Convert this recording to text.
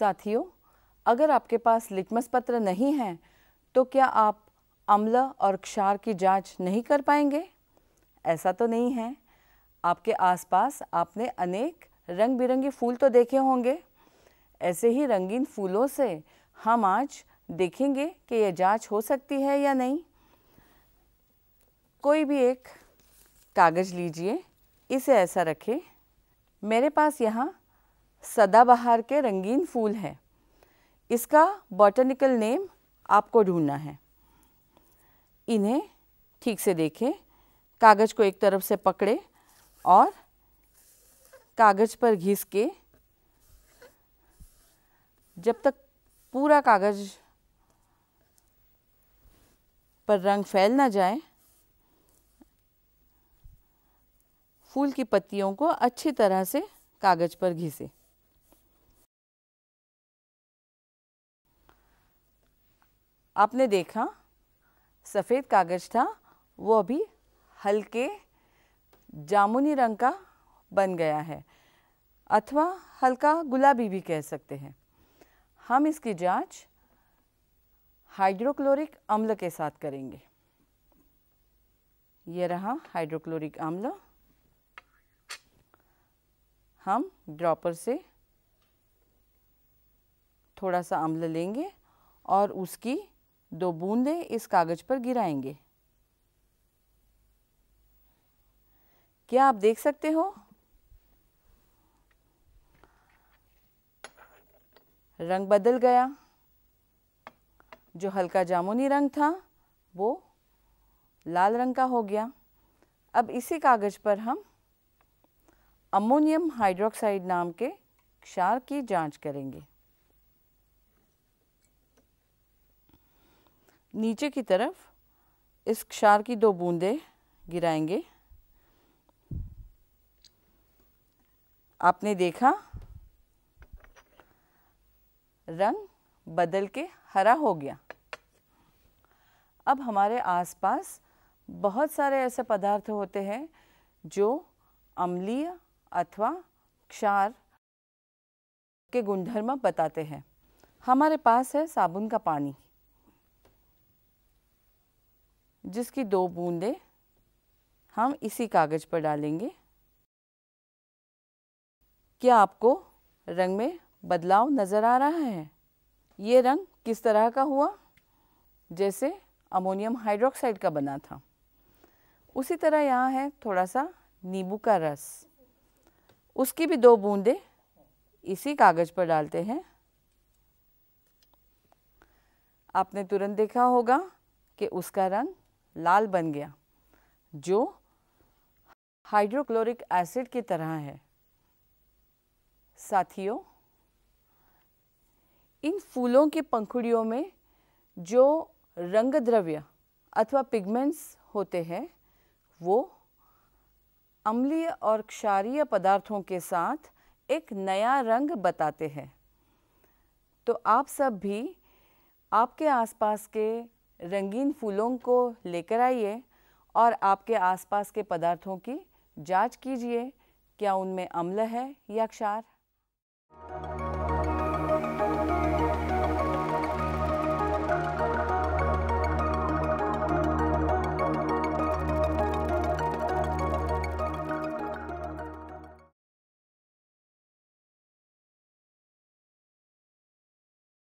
साथियों अगर आपके पास लिटमस पत्र नहीं है तो क्या आप अम्ल और क्षार की जांच नहीं कर पाएंगे ऐसा तो नहीं है आपके आसपास आपने अनेक रंग बिरंगे फूल तो देखे होंगे ऐसे ही रंगीन फूलों से हम आज देखेंगे कि यह जांच हो सकती है या नहीं कोई भी एक कागज़ लीजिए इसे ऐसा रखें मेरे पास यहाँ सदाबहार के रंगीन फूल हैं इसका बॉटनिकल नेम आपको ढूंढना है इन्हें ठीक से देखें कागज़ को एक तरफ से पकड़े और कागज़ पर घिस के जब तक पूरा कागज़ पर रंग फैल ना जाए फूल की पत्तियों को अच्छी तरह से कागज़ पर घिसें आपने देखा सफ़ेद कागज़ था वो अभी हल्के जामुनी रंग का बन गया है अथवा हल्का गुलाबी भी कह सकते हैं हम इसकी जांच हाइड्रोक्लोरिक अम्ल के साथ करेंगे ये रहा हाइड्रोक्लोरिक अम्ल हम ड्रॉपर से थोड़ा सा अम्ल लेंगे और उसकी दो बूंदें इस कागज पर गिराएंगे क्या आप देख सकते हो रंग बदल गया जो हल्का जामुनी रंग था वो लाल रंग का हो गया अब इसी कागज़ पर हम अमोनियम हाइड्रोक्साइड नाम के क्षार की जांच करेंगे नीचे की तरफ इस क्षार की दो बूंदें गिराएंगे आपने देखा रंग बदल के हरा हो गया अब हमारे आसपास बहुत सारे ऐसे पदार्थ होते हैं जो अम्लीय अथवा क्षार के गुणधर्म बताते हैं हमारे पास है साबुन का पानी जिसकी दो बूंदें हम इसी कागज़ पर डालेंगे क्या आपको रंग में बदलाव नज़र आ रहा है ये रंग किस तरह का हुआ जैसे अमोनियम हाइड्रोक्साइड का बना था उसी तरह यहाँ है थोड़ा सा नींबू का रस उसकी भी दो बूंदें इसी कागज़ पर डालते हैं आपने तुरंत देखा होगा कि उसका रंग लाल बन गया जो हाइड्रोक्लोरिक एसिड की तरह है साथियों इन फूलों की पंखुड़ियों में जो रंग द्रव्य अथवा पिगमेंट्स होते हैं वो अम्लीय और क्षारीय पदार्थों के साथ एक नया रंग बताते हैं तो आप सब भी आपके आसपास के रंगीन फूलों को लेकर आइए और आपके आसपास के पदार्थों की जांच कीजिए क्या उनमें अम्ल है या क्षार